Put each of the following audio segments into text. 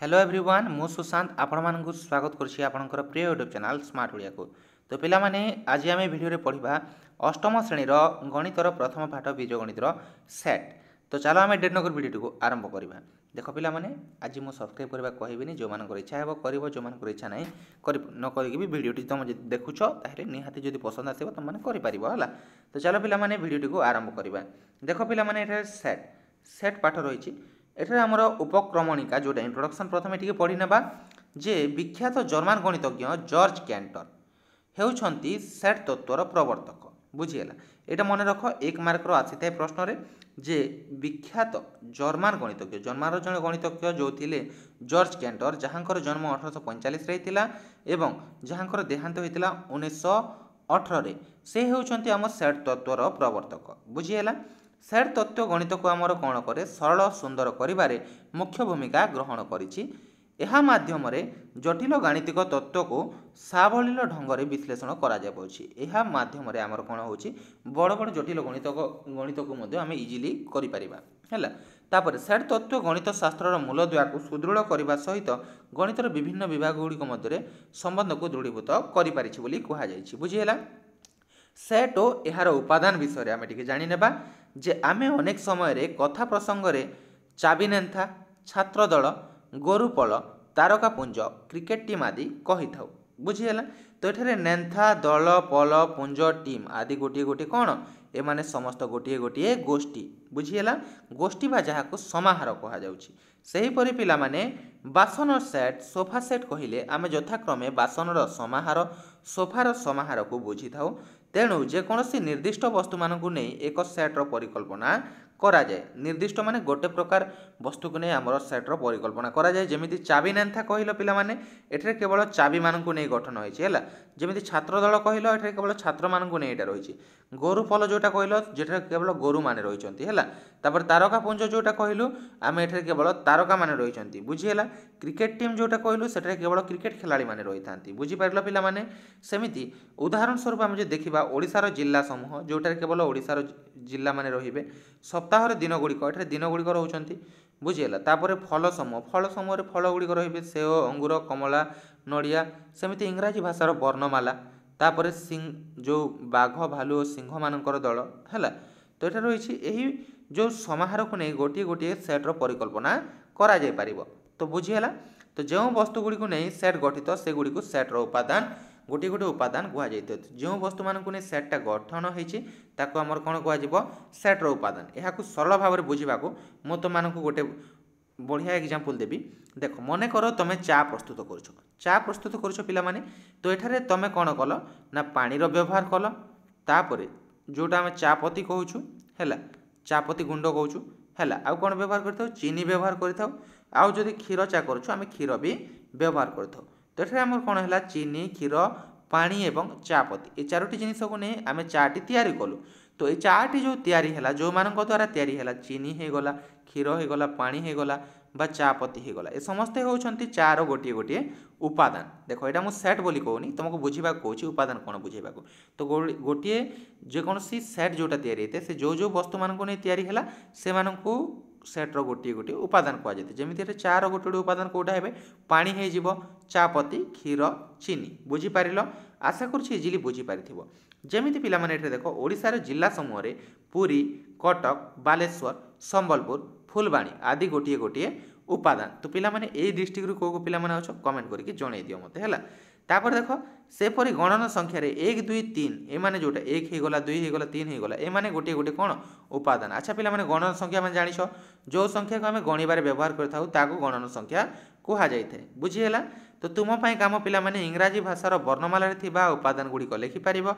hello everyone মু সুশান্ত আপনার স্বাগত করছি আপনার প্রিয় ইউট্যুব চ্যানেল স্মার্ট ওড়িয়া তো পিলামানে আজি আমি ভিডিওরে পড়া অষ্টম শ্রেণীর গণিতর প্রথম পাঠ বীজগণিতর সেট তো চাল আমি ডেট নগর ভিডিওটি আরম্ভ করা দেখ পিলামানে আজি মু সবসক্রাইব করা কহবিনি যার ইচ্ছা হব করব যার ইচ্ছা নাই নকরিকি বি ভিডিওটি তুমি যদি দেখুছ তাহলে নিহতি যদি পসন্দ আসব তুমি করে হল তো চাল পিলামানে ভিডিওটি আরম্ভ করা দেখ পিলামানে এটার সেট সেট পাঠ রয়েছে ଏଠାରେ ଆମର ଉପକ୍ରମଣିକା ଯେଉଁଟା ଇଣ୍ଟ୍ରୋଡକ୍ସନ୍ ପ୍ରଥମେ ଟିକେ ପଢ଼ିନେବା ଯେ ବିଖ୍ୟାତ ଜର୍ମାନ ଗଣିତଜ୍ଞ ଜର୍ଜ କ୍ୟାଣ୍ଟର ହେଉଛନ୍ତି ସେଟ୍ ତତ୍ତ୍ୱର ପ୍ରବର୍ତ୍ତକ ବୁଝିଗଲା ଏଇଟା ମନେ ରଖ ଏକ ମାର୍କର ଆସିଥାଏ ପ୍ରଶ୍ନରେ ଯେ ବିଖ୍ୟାତ ଜର୍ମାନ ଗଣିତଜ୍ଞ ଜର୍ମାନର ଜଣେ ଗଣିତଜ୍ଞ ଯେଉଁ ଥିଲେ ଜର୍ଜ କ୍ୟାଣ୍ଟର ଯାହାଙ୍କର ଜନ୍ମ ଅଠରଶହ ପଇଁଚାଳିଶରେ ହେଇଥିଲା ଏବଂ ଯାହାଙ୍କର ଦେହାନ୍ତ ହୋଇଥିଲା ଉଣେଇଶହ ଅଠରରେ ସେ ହେଉଛନ୍ତି ଆମ ସେଟ୍ ତତ୍ତ୍ୱର ପ୍ରବର୍ତ୍ତକ ବୁଝିହେଲା ସେଟ୍ ତତ୍ତ୍ୱ ଗଣିତକୁ ଆମର କ'ଣ କରେ ସରଳ ସୁନ୍ଦର କରିବାରେ ମୁଖ୍ୟ ଭୂମିକା ଗ୍ରହଣ କରିଛି ଏହା ମାଧ୍ୟମରେ ଜଟିଳ ଗାଣିତିକ ତତ୍ତ୍ୱକୁ ସାବଲୀଳ ଢଙ୍ଗରେ ବିଶ୍ଳେଷଣ କରାଯାଉଛି ଏହା ମାଧ୍ୟମରେ ଆମର କ'ଣ ହେଉଛି ବଡ଼ ବଡ଼ ଜଟିଳ ଗଣିତ ଗଣିତକୁ ମଧ୍ୟ ଆମେ ଇଜିଲି କରିପାରିବା ହେଲା ତାପରେ ସେଟ୍ ତତ୍ତ୍ୱ ଗଣିତ ଶାସ୍ତ୍ରର ମୂଳଦୁଆକୁ ସୁଦୃଢ଼ କରିବା ସହିତ ଗଣିତର ବିଭିନ୍ନ ବିଭାଗ ଗୁଡ଼ିକ ମଧ୍ୟରେ ସମ୍ବନ୍ଧକୁ ଦୃଢ଼ୀଭୂତ କରିପାରିଛି ବୋଲି କୁହାଯାଇଛି ବୁଝିହେଲା ସେଟ୍ ଓ ଏହାର ଉପାଦାନ ବିଷୟରେ ଆମେ ଟିକେ ଜାଣିନେବା ଯେ ଆମେ ଅନେକ ସମୟରେ କଥା ପ୍ରସଙ୍ଗରେ ଚାବିନେନ୍ଥା ଛାତ୍ର ଦଳ ଗୋରୁପଳ ତାରକାପୁଞ୍ଜ କ୍ରିକେଟ୍ ଟିମ୍ ଆଦି କହିଥାଉ ବୁଝିହେଲା ତ ଏଠାରେ ନେନ୍ଥା ଦଳ ପଲ ପୁଞ୍ଜ ଟିମ୍ ଆଦି ଗୋଟିଏ ଗୋଟିଏ କ'ଣ ଏମାନେ ସମସ୍ତ ଗୋଟିଏ ଗୋଟିଏ ଗୋଷ୍ଠୀ ବୁଝିହେଲା ଗୋଷ୍ଠୀ ବା ଯାହାକୁ ସମାହାର କୁହାଯାଉଛି ସେହିପରି ପିଲାମାନେ ବାସନ ସେଟ୍ ସୋଫା ସେଟ୍ କହିଲେ ଆମେ ଯଥାକ୍ରମେ ବାସନର ସମାହାର ସୋଫାର ସମାହାରକୁ ବୁଝିଥାଉ ତେଣୁ ଯେକୌଣସି ନିର୍ଦ୍ଦିଷ୍ଟ ବସ୍ତୁମାନଙ୍କୁ ନେଇ ଏକ ସେଟ୍ର ପରିକଳ୍ପନା କରାଯାଏ ନିର୍ଦ୍ଦିଷ୍ଟ ମାନେ ଗୋଟେ ପ୍ରକାର ବସ୍ତୁକୁ ନେଇ ଆମର ସେଟ୍ର ପରିକଳ୍ପନା କରାଯାଏ ଯେମିତି ଚାବି ନେନ୍ଥା କହିଲ ପିଲାମାନେ ଏଠାରେ କେବଳ ଚାବିମାନଙ୍କୁ ନେଇ ଗଠନ ହୋଇଛି ହେଲା ଯେମିତି ଛାତ୍ର ଦଳ କହିଲ ଏଠାରେ କେବଳ ଛାତ୍ରମାନଙ୍କୁ ନେଇ ଏଇଟା ରହିଛି ଗୋରୁ ଫଲ ଯେଉଁଟା କହିଲ ଯେଠାରେ କେବଳ ଗୋରୁମାନେ ରହିଛନ୍ତି ହେଲା ତାପରେ ତାରକାପୁଞ୍ଜ ଯେଉଁଟା କହିଲୁ ଆମେ ଏଠାରେ କେବଳ ତାରକାମାନେ ରହିଛନ୍ତି ବୁଝିହେଲା କ୍ରିକେଟ୍ ଟିମ୍ ଯେଉଁଟା କହିଲୁ ସେଠାରେ କେବଳ କ୍ରିକେଟ୍ ଖେଳାଳିମାନେ ରହିଥାନ୍ତି ବୁଝିପାରିଲ ପିଲାମାନେ ସେମିତି ଉଦାହରଣ ସ୍ୱରୂପ ଆମେ ଯଦି ଦେଖିବା ଓଡ଼ିଶାର ଜିଲ୍ଲା ସମୂହ ଯେଉଁଠାରେ କେବଳ ଓଡ଼ିଶାର ଜିଲ୍ଲାମାନେ ରହିବେ ସପ୍ତାହର ଦିନଗୁଡ଼ିକ ଏଠାରେ ଦିନଗୁଡ଼ିକ ରହୁଛନ୍ତି ବୁଝିହେଲା ତାପରେ ଫଳ ସମୟ ଫଳ ସମୟରେ ଫଳଗୁଡ଼ିକ ରହିବେ ସେଓ ଅଙ୍ଗୁର କମଳା ନଡ଼ିଆ ସେମିତି ଇଂରାଜୀ ଭାଷାର ବର୍ଣ୍ଣମାଳା ତାପରେ ସିଂ ଯେଉଁ ବାଘ ଭାଲୁ ଓ ସିଂହମାନଙ୍କର ଦଳ ହେଲା ତ ଏଠାରେ ରହିଛି ଏହି ଯେଉଁ ସମାହାରକୁ ନେଇ ଗୋଟିଏ ଗୋଟିଏ ସେଟ୍ର ପରିକଳ୍ପନା କରାଯାଇପାରିବ ତ ବୁଝିହେଲା ତ ଯେଉଁ ବସ୍ତୁଗୁଡ଼ିକୁ ନେଇ ସେଟ୍ ଗଠିତ ସେଗୁଡ଼ିକୁ ସେଟ୍ର ଉପାଦାନ গোটি গোটি উপাদান কুহযাই যে বস্তু মানুষ নিয়ে সেটটা গঠন হয়েছে তাকে আমার কোণ কুহযোগ সেট্র উপাদান এখন সরল ভাবে বুঝবা মু তোমাকে গোটে বঢ়িয়া এক্সাম্পল দেবি দেখ মনে কর তুমি চা প্রস্তুত করছ চা প্রস্তুত করছ পিলামানে তো এখানে তুমি কোণ কল না পাণির ব্যবহার কল তাপরে যেটা আমি চা পতি কହୁଛୁ ହେଲା ଚା ପତି ଗୁଣ୍ଡ କହୁଛୁ ହେଲା ଆଉ କ'ଣ ବ୍ୟବହାର କରିଥାଉ ଚିନି ବ୍ୟବହାର କରିଥାଉ ଆଉ ଯଦି କ୍ଷୀର ଚା କରୁଛୁ ଆମେ କ୍ଷୀର ବି ବ୍ୟବହାର କରିଥାଉ তো এখানে আমার কোণ হল চিনি ক্ষীর পানি এবং চা পতি এই চারোটি জিনিসকে নিয়ে আমি চাটি তৈরি কলু তো এই চাটি যে তৈরি হল যে দ্বারা তৈরি হল চিনি হয়ে গলা ক্ষীর হয়ে গলা পানি হয়ে গলা বা চা পতি হয়ে গলা এ সমস্ত হচ্ছেন চার গোটিয়ে গোটিয়ে উপাদান দেখো এটা মু সেট বলি কৌনি তোমাকে বুঝবা কৌছি উপাদান কোণ বুঝাইবা তো গোটিয়ে যেকোনসি সেট যেটা তৈরি হয়ে সে যে যে বস্তু মানুষ তৈরি হল সে মানুষ ସେଟ୍ର ଗୋଟିଏ ଗୋଟିଏ ଉପାଦାନ କୁହାଯାଇଥାଏ ଯେମିତି ହେଲେ ଚା'ର ଗୋଟିଏ ଗୋଟେ ଉପାଦାନ କେଉଁଟା ହେବେ ପାଣି ହେଇଯିବ ଚା' ପତି କ୍ଷୀର ଚିନି ବୁଝିପାରିଲ ଆଶା କରୁଛି ଇଜିଲି ବୁଝିପାରିଥିବ ଯେମିତି ପିଲାମାନେ ଏଠାରେ ଦେଖ ଓଡ଼ିଶାର ଜିଲ୍ଲା ସମୂହରେ ପୁରୀ କଟକ ବାଲେଶ୍ୱର ସମ୍ବଲପୁର ଫୁଲବାଣୀ ଆଦି ଗୋଟିଏ ଗୋଟିଏ ଉପାଦାନ ତ ପିଲାମାନେ ଏଇ ଡିଷ୍ଟ୍ରିକ୍ଟରୁ କେଉଁ କେଉଁ ପିଲାମାନେ ଅଛ କମେଣ୍ଟ କରିକି ଜଣାଇ ଦିଅ ମୋତେ ହେଲା ତାପରେ ଦେଖ ସେପରି ଗଣନ ସଂଖ୍ୟାରେ ଏକ ଦୁଇ ତିନି ଏମାନେ ଯେଉଁଟା ଏକ ହେଇଗଲା ଦୁଇ ହେଇଗଲା ତିନି ହେଇଗଲା ଏମାନେ ଗୋଟିଏ ଗୋଟିଏ କ'ଣ ଉପାଦାନ ଆଚ୍ଛା ପିଲାମାନେ ଗଣନ ସଂଖ୍ୟା ମାନେ ଜାଣିଛ ଯେଉଁ ସଂଖ୍ୟାକୁ ଆମେ ଗଣିବାରେ ବ୍ୟବହାର କରିଥାଉ ତାକୁ ଗଣନ ସଂଖ୍ୟା କୁହାଯାଇଥାଏ ବୁଝିହେଲା ତ ତୁମ ପାଇଁ କାମ ପିଲାମାନେ ଇଂରାଜୀ ଭାଷାର ବର୍ଣ୍ଣମାଳାରେ ଥିବା ଉପାଦାନ ଗୁଡ଼ିକ ଲେଖିପାରିବ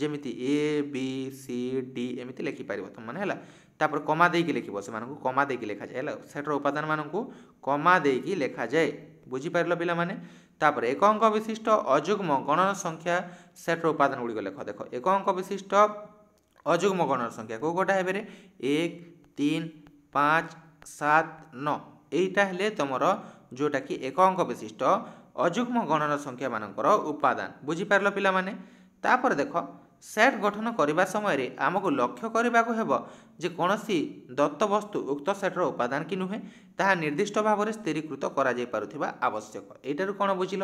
ଯେମିତି ଏ ବି ସି ଡି ଏମିତି ଲେଖିପାରିବ ତୁମମାନେ ହେଲା ତାପରେ କମା ଦେଇକି ଲେଖିବ ସେମାନଙ୍କୁ କମା ଦେଇକି ଲେଖାଯାଏ ହେଲା ସେଠାର ଉପାଦାନମାନଙ୍କୁ କମା ଦେଇକି ଲେଖାଯାଏ ବୁଝିପାରିଲ ପିଲାମାନେ তাপরে এক অঙ্ক বিশিষ্ট অযুগ্ম গণনা সংখ্যা সেট্র উপাদানগুলি লেখ দেখ এক অঙ্ক বিশিষ্ট অযুগ্ম গণনা সংখ্যা কেউ গোটা হবে এক তিন পাঁচ সাত ন এইটা হলে তোমার যেটা কি এক অঙ্ক বিশিষ্ট অযুগ্ম গণনা সংখ্যা মানকর উপাদান বুঝিপারল পিলামানে তাপরে দেখ সেট গঠন করা সময় আমি লক্ষ্য করা হব ଯେ କୌଣସି ଦତ୍ତ ବସ୍ତୁ ଉକ୍ତ ସେଟ୍ର ଉପାଦାନ କି ନୁହେଁ ତାହା ନିର୍ଦ୍ଦିଷ୍ଟ ଭାବରେ ସ୍ଥିରୀକୃତ କରାଯାଇପାରୁଥିବା ଆବଶ୍ୟକ ଏଇଟାରୁ କ'ଣ ବୁଝିଲ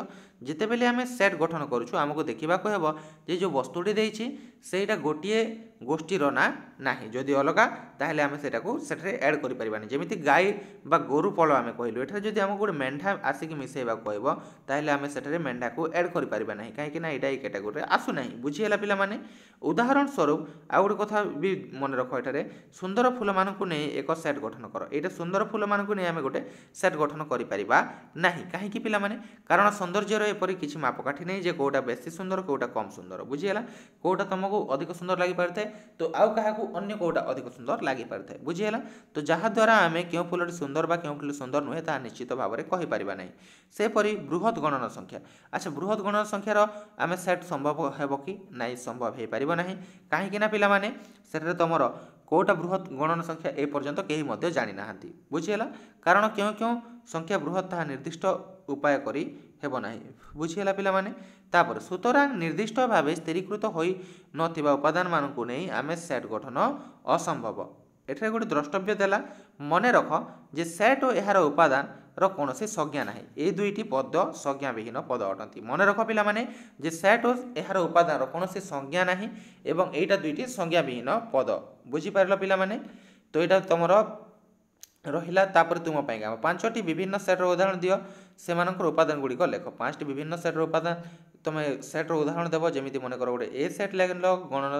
ଯେତେବେଳେ ଆମେ ସେଟ୍ ଗଠନ କରୁଛୁ ଆମକୁ ଦେଖିବାକୁ ହେବ ଯେ ଯେଉଁ ବସ୍ତୁଟି ଦେଇଛି ସେଇଟା ଗୋଟିଏ ଗୋଷ୍ଠୀର ନା ନାହିଁ ଯଦି ଅଲଗା ତାହେଲେ ଆମେ ସେଇଟାକୁ ସେଠାରେ ଆଡ଼୍ କରିପାରିବାନି ଯେମିତି ଗାଈ ବା ଗୋରୁ ପଳ ଆମେ କହିଲୁ ଏଠାରେ ଯଦି ଆମକୁ ଗୋଟେ ମେଣ୍ଢା ଆସିକି ମିଶାଇବାକୁ କହିବ ତାହେଲେ ଆମେ ସେଠାରେ ମେଣ୍ଢାକୁ ଆଡ଼୍ କରିପାରିବା ନାହିଁ କାହିଁକିନା ଏଇଟା ଏଇ କ୍ୟାଟାଗୋରିରେ ଆସୁନାହିଁ ବୁଝିହେଲା ପିଲାମାନେ ଉଦାହରଣ ସ୍ୱରୂପ ଆଉ ଗୋଟେ କଥା ବି ମନେ ରଖ ଏଠାରେ ସୁନ୍ଦର ଫୁଲମାନଙ୍କୁ ନେଇ ଏକ ସେଟ୍ ଗଠନ କର ଏଇଟା ସୁନ୍ଦର ଫୁଲମାନଙ୍କୁ ନେଇ ଆମେ ଗୋଟେ ସେଟ୍ ଗଠନ କରିପାରିବା ନାହିଁ କାହିଁକି ପିଲାମାନେ କାରଣ ସୌନ୍ଦର୍ଯ୍ୟର ଏପରି କିଛି ମାପକାଠି ନାହିଁ ଯେ କେଉଁଟା ବେଶୀ ସୁନ୍ଦର କେଉଁଟା କମ୍ ସୁନ୍ଦର ବୁଝିହେଲା କେଉଁଟା ତୁମକୁ ଅଧିକ ସୁନ୍ଦର ଲାଗିପାରିଥାଏ ତ ଆଉ କାହାକୁ ଅନ୍ୟ କେଉଁଟା ଅଧିକ ସୁନ୍ଦର ଲାଗିପାରିଥାଏ ବୁଝିହେଲା ତ ଯାହାଦ୍ୱାରା ଆମେ କେଉଁ ଫୁଲଟି ସୁନ୍ଦର ବା କେଉଁ ଫୁଲଟି ସୁନ୍ଦର ନୁହେଁ ତାହା ନିଶ୍ଚିତ ଭାବରେ କହିପାରିବା ନାହିଁ ସେପରି ବୃହତ ଗଣନ ସଂଖ୍ୟା ଆଚ୍ଛା ବୃହତ ଗଣନ ସଂଖ୍ୟାର ଆମେ ସେଟ୍ ସମ୍ଭବ ହେବ କି ନାହିଁ ସମ୍ଭବ ହୋଇପାରିବ ନାହିଁ କାହିଁକିନା ପିଲାମାନେ ସେଠାରେ ତୁମର କେଉଁଟା ବୃହତ୍ ଗଣନ ସଂଖ୍ୟା ଏ ପର୍ଯ୍ୟନ୍ତ କେହି ମଧ୍ୟ ଜାଣିନାହାନ୍ତି ବୁଝିହେଲା କାରଣ କେଉଁ କେଉଁ ସଂଖ୍ୟା ବୃହତ୍ ତାହା ନିର୍ଦ୍ଦିଷ୍ଟ ଉପାୟ କରି ହେବ ନାହିଁ ବୁଝିହେଲା ପିଲାମାନେ ତାପରେ ସୁତରାଂ ନିର୍ଦ୍ଦିଷ୍ଟ ଭାବେ ସ୍ଥିରୀକୃତ ହୋଇ ନଥିବା ଉପାଦାନମାନଙ୍କୁ ନେଇ ଆମେ ସେଟ୍ ଗଠନ ଅସମ୍ଭବ ଏଠାରେ ଗୋଟେ ଦ୍ରଷ୍ଟବ୍ୟ ଦେଲା ମନେ ରଖ ଯେ ସେଟ୍ ଓ ଏହାର ଉପାଦାନ ର କୌଣସି ସଂଜ୍ଞା ନାହିଁ ଏ ଦୁଇଟି ପଦ ସଂଜ୍ଞାବିହୀନ ପଦ ଅଟନ୍ତି ମନେ ରଖ ପିଲାମାନେ ଯେ ସ୍ୟାଟୋଜ୍ ଏହାର ଉପାଦାନର କୌଣସି ସଂଜ୍ଞା ନାହିଁ ଏବଂ ଏଇଟା ଦୁଇଟି ସଂଜ୍ଞାବିହୀନ ପଦ ବୁଝିପାରିଲ ପିଲାମାନେ ତ ଏଇଟା ତୁମର ରହିଲା ତାପରେ ତୁମ ପାଇଁକା ପାଞ୍ଚଟି ବିଭିନ୍ନ ସେଟ୍ର ଉଦାହରଣ ଦିଅ ସେମାନଙ୍କର ଉପାଦାନ ଗୁଡ଼ିକ ଲେଖ ପାଞ୍ଚଟି ବିଭିନ୍ନ ସେଟ୍ର ଉପାଦାନ তুমি সেট্র উদাহরণ দেব যেমি মনে কর গোটে এ সেট নেল গণন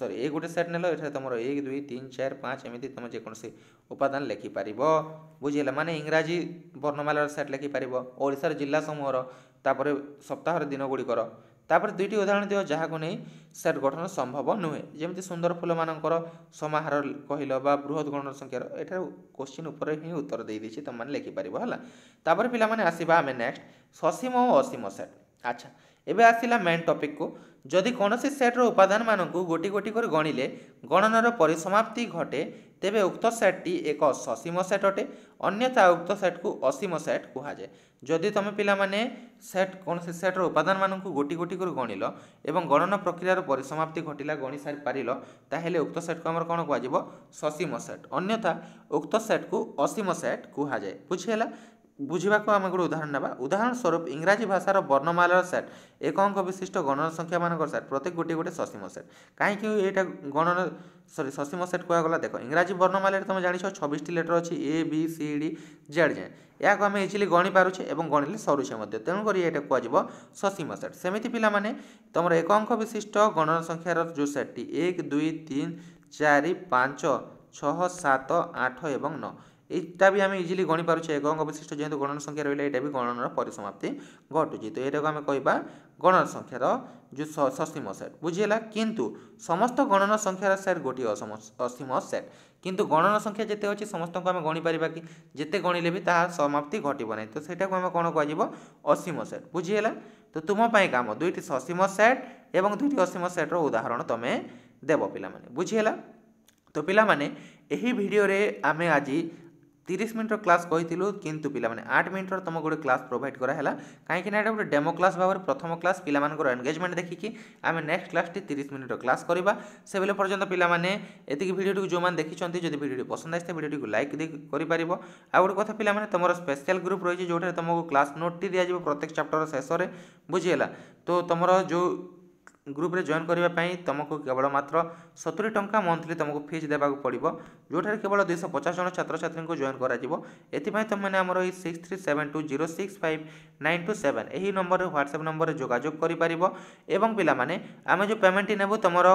সরি এ গোটে সেট নেল এখানে তোমার এক দুই তিন চার পাঁচ এমনি তুমি যেকোনসি উপাদান লেখিপার বুঝিলা মানে ইংরাজি বর্ণমালার সেট লেখিপার ওড়শার জেলা সমূহর তাপরে সপ্তাহর দিনগুড়িকর তাপরে দুইটি উদাহরণ দিও যাহাকে নিয়ে সেট গঠন সম্ভব নুহে যেমি সুন্দর ফুলমানকর সমাহার কহিল বা বৃহৎ গণন সংখ্যার এটার কোশ্চিন উপরে হি উত্তর দিয়ে তোমার লেখিপার হল তাপরে পিলা আসবা আমি নেক্সট সসীম ও অসীম সেট আচ্ছা ଏବେ ଆସିଲା ମେନ୍ ଟପିକ୍କୁ ଯଦି କୌଣସି ସେଟ୍ର ଉପାଦାନମାନଙ୍କୁ ଗୋଟି ଗୋଟି କରି ଗଣିଲେ ଗଣନାର ପରିସମାପ୍ତି ଘଟେ ତେବେ ଉକ୍ତ ସେଟ୍ଟି ଏକ ସସୀମ ସେଟ୍ ଅଟେ ଅନ୍ୟଥା ଉକ୍ତ ସେଟ୍କୁ ଅସୀମ ସେଟ୍ କୁହାଯାଏ ଯଦି ତୁମେ ପିଲାମାନେ ସେଟ୍ କୌଣସି ସେଟ୍ର ଉପାଦାନମାନଙ୍କୁ ଗୋଟି ଗୋଟି କରି ଗଣିଲ ଏବଂ ଗଣନା ପ୍ରକ୍ରିୟାର ପରିସମାପ୍ତି ଘଟିଲା ଗଣି ସାରି ପାରିଲ ତାହେଲେ ଉକ୍ତ ସେଟ୍କୁ ଆମର କ'ଣ କୁହାଯିବ ସସୀମ ସେଟ୍ ଅନ୍ୟଥା ଉକ୍ତ ସେଟ୍କୁ ଅସୀମ ସେଟ୍ କୁହାଯାଏ ବୁଝିହେଲା ବୁଝିବାକୁ ଆମେ ଗୋଟେ ଉଦାହରଣ ନେବା ଉଦାହରଣ ସ୍ୱରୂପ ଇଂରାଜୀ ଭାଷାର ବର୍ଣ୍ଣମାଳାର ସେଟ୍ ଏକ ଅଙ୍କ ବିଶିଷ୍ଟ ଗଣନ ସଂଖ୍ୟାମାନଙ୍କର ସେଟ୍ ପ୍ରତି ଗୋଟିଏ ଗୋଟେ ସସୀମ ସେଟ୍ କାହିଁକି ଏଇଟା ଗଣନ ସରି ସସୀମ ସେଟ୍ କୁହାଗଲା ଦେଖ ଇଂରାଜୀ ବର୍ଣ୍ଣମାଳାରେ ତୁମେ ଜାଣିଛ ଛବିଶଟି ଲେଟର ଅଛି A B C D Z ଯାଏଁ ଏହାକୁ ଆମେ ଇଜିଲି ଗଣିପାରୁଛେ ଏବଂ ଗଣିଲେ ସରୁଛେ ମଧ୍ୟ ତେଣୁକରି ଏଇଟା କୁହାଯିବ ସସୀମ ସେଟ୍ ସେମିତି ପିଲାମାନେ ତୁମର ଏକ ଅଙ୍କ ବିଶିଷ୍ଟ ଗଣନ ସଂଖ୍ୟାର ଯେଉଁ ସେଟ୍ଟି ଏକ ଦୁଇ ତିନି ଚାରି ପାଞ୍ଚ ଛଅ ସାତ ଆଠ ଏବଂ ନଅ এইটা বি আমি ইজিলি গণি গণিপারুছে এক অঙ্গ বিশিষ্ট যেহেতু গণন সংখ্যা রহলে এটা বি গণনার পরিসমাপ্তি ঘটুছে তো এটাকে আমি কহবা গণন সংখ্যার যে অসীম সেট বুঝিলা কিন্তু সমস্ত গণন সংখ্যার সেট গোটি অসীম সেট কিন্তু গণন সংখ্যা যেতে অছি সমস্ত আমি গণি গণিপারা কি যেতে গণিলে বি তা সমাপ্তি ঘটব না তো সেটাকে আমি কোণ কুহযোগ অসীম সেট বুঝিলা তো তুমপাই কাম দুইটি সসীম সেট এবং দুইটি অসীম সেট্র উদাহরণ তুমি দেব পিলামানে বুঝিলা তো পিলামানে এই ভিডিওরে আমি আজি তিরিশ মিনিটর ক্লাস କହିଥିଲୁ କିନ୍ତୁ ପିଲାମାନେ ଆଠ ମିନିଟର ତୁମ ଗୋଟେ କ୍ଲାସ୍ ପ୍ରୋଭାଇଡ଼ କରାହେଲା କାହିଁକିନା ଏଇଟା ଗୋଟେ ଡେମୋ କ୍ଲାସ୍ ଭାବରେ ପ୍ରଥମ କ୍ଲାସ୍ ପିଲାମାନଙ୍କର ଏନଗେଜମେଣ୍ଟ ଦେଖିକି ଆମେ ନେକ୍ସଟ କ୍ଲାସ୍ଟି ତିରିଶ ମିନିଟର କ୍ଲାସ୍ କରିବା ସେବେଲେ ପର୍ଯ୍ୟନ୍ତ ପିଲାମାନେ ଏତିକି ଭିଡ଼ିଓଟିକୁ ଯେଉଁମାନେ ଦେଖିଛନ୍ତି ଯଦି ଭିଡ଼ିଓଟି ପସନ୍ଦ ଆସିଥାଏ ଭିଡ଼ିଓଟିକୁ ଲାଇକ୍ କରିପାରିବ ଆଉ ଗୋଟେ କଥା ପିଲାମାନେ ତୁମର ସ୍ପେଶାଲ ଗ୍ରୁପ୍ ରହିଛି ଯେଉଁଠାରେ ତୁମକୁ କ୍ଲାସ୍ ନୋଟ୍ଟି ଦିଆଯିବ ପ୍ରତ୍ୟେକ ଚାପ୍ଟର ଶେଷରେ ବୁଝିହେଲା ତ ତୁମର ଯେଉଁ ଗ୍ରୁପ୍ରେ ଜଏନ୍ କରିବା ପାଇଁ ତୁମକୁ କେବଳ ମାତ୍ର ସତୁରି ଟଙ୍କା ମନ୍ଥଲି ତୁମକୁ ଫିଜ୍ ଦେବାକୁ ପଡ଼ିବ ଯେଉଁଠାରେ କେବଳ ଦୁଇଶହ ପଚାଶ ଜଣ ଛାତ୍ରଛାତ୍ରୀଙ୍କୁ ଜଏନ୍ କରାଯିବ ଏଥିପାଇଁ ତୁମେମାନେ ଆମର ଏଇ six three seven two zero six five nine two seven ଏହି ନମ୍ବରରେ ହ୍ୱାଟ୍ସଆପ୍ ନମ୍ବରରେ ଯୋଗାଯୋଗ କରିପାରିବ ଏବଂ ପିଲାମାନେ ଆମେ ଯେଉଁ ପେମେଣ୍ଟଟି ନେବୁ ତୁମର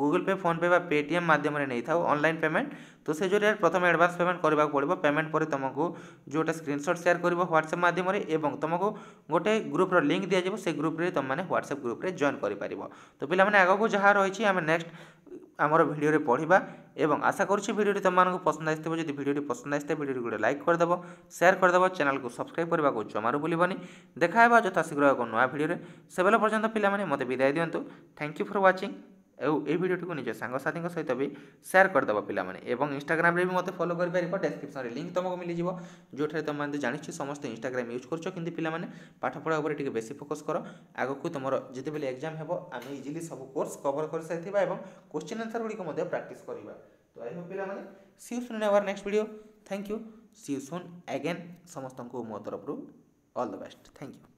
গুগল পে ফোনপে বা পেটিএম মাধ্যমে ନେଇଥାଉ ଅନଲାଇନ୍ ପେମେଣ୍ଟ ତ ସେ ଜରିଆରେ ପ୍ରଥମେ ଆଡ଼ଭାନ୍ସ ପେମେଣ୍ଟ କରିବାକୁ ପଡ଼ିବ ପେମେଣ୍ଟ ପରେ ତୁମକୁ ଯେଉଁଟା ସ୍କ୍ରିନସଟ୍ ସେୟାର କରିବ ହ୍ୱାଟ୍ସଆପ୍ ମାଧ୍ୟମରେ ଏବଂ ତୁମକୁ ଗୋଟେ ଗ୍ରୁପ୍ର ଲିଙ୍କ୍ ଦିଆଯିବ ସେ ଗ୍ରୁପ୍ରେ ତୁମମାନେ ହ୍ୱାଟ୍ସଆପ୍ ଗ୍ରୁପ୍ରେ ଜଏନ୍ କରିପାରିବ ତ ପିଲାମାନେ ଆଗକୁ ଯାହା ରହିଛି ଆମେ ନେକ୍ସଟ ଆମର ଭିଡ଼ିଓରେ ପଢ଼ିବା ଏବଂ ଆଶା କରୁଛି ଭିଡ଼ିଓଟି ତୁମମାନଙ୍କୁ ପସନ୍ଦ ଆସିଥିବ ଯଦି ଭିଡ଼ିଓଟି ପସନ୍ଦ ଆସିଥିବ ଭିଡ଼ିଓଟି ଗୋଟେ ଲାଇକ୍ କରିଦେବ ସେୟାର କରିଦେବ ଚ୍ୟାନେଲକୁ ସବସ୍କ୍ରାଇବ୍ କରିବାକୁ ଜମାରୁ ଭୁଲିବନି ଦେଖା ହେବା ଯଥାଶୀଘ୍ର ଏକ ନୂଆ ଭିଡ଼ିଓରେ ସେବେଲା ପର୍ଯ୍ୟନ୍ତ ପିଲାମାନେ ମୋତେ ବିଦାୟ ଦିଅନ୍ତୁ ଥ୍ୟାଙ୍କ ୟୁ ଫର୍ ୱାଚିଂ ଆଉ ଏଇ ଭିଡ଼ିଓଟିକୁ ନିଜ ସାଙ୍ଗସାଥୀଙ୍କ ସହିତ ବି ସେୟାର କରିଦେବ ପିଲାମାନେ ଏବଂ ଇନ୍ଷ୍ଟାଗ୍ରାମରେ ବି ମୋତେ ଫଲୋ କରିପାରିବ ଡେସ୍କ୍ରିପସନରେ ଲିଙ୍କ୍ ତୁମକୁ ମିଳିଯିବ ଯେଉଁଠାରେ ତୁମମାନେ ଜାଣିଛ ସମସ୍ତେ ଇନ୍ଷ୍ଟାଗ୍ରାମ ୟୁଜ୍ କରୁଛ କିନ୍ତୁ ପିଲାମାନେ ପାଠପଢ଼ା ଉପରେ ଟିକେ ବେଶୀ ଫୋକସ୍ କର ଆଗକୁ ତୁମର ଯେତେବେଳେ ଏକ୍ଜାମ୍ ହେବ ଆମେ ଇଜିଲି ସବୁ କୋର୍ସ କଭର କରିସାରିଥିବା ଏବଂ କୋଶ୍ଚିନ୍ ଆନ୍ସର୍ ଗୁଡ଼ିକ ମଧ୍ୟ ପ୍ରାକ୍ଟିସ୍ କରିବା ତ ଆଇ ପିଲାମାନେ see you soon our next video thank you see you soon again ସମସ୍ତଙ୍କୁ ମୋ ତରଫରୁ all the best thank you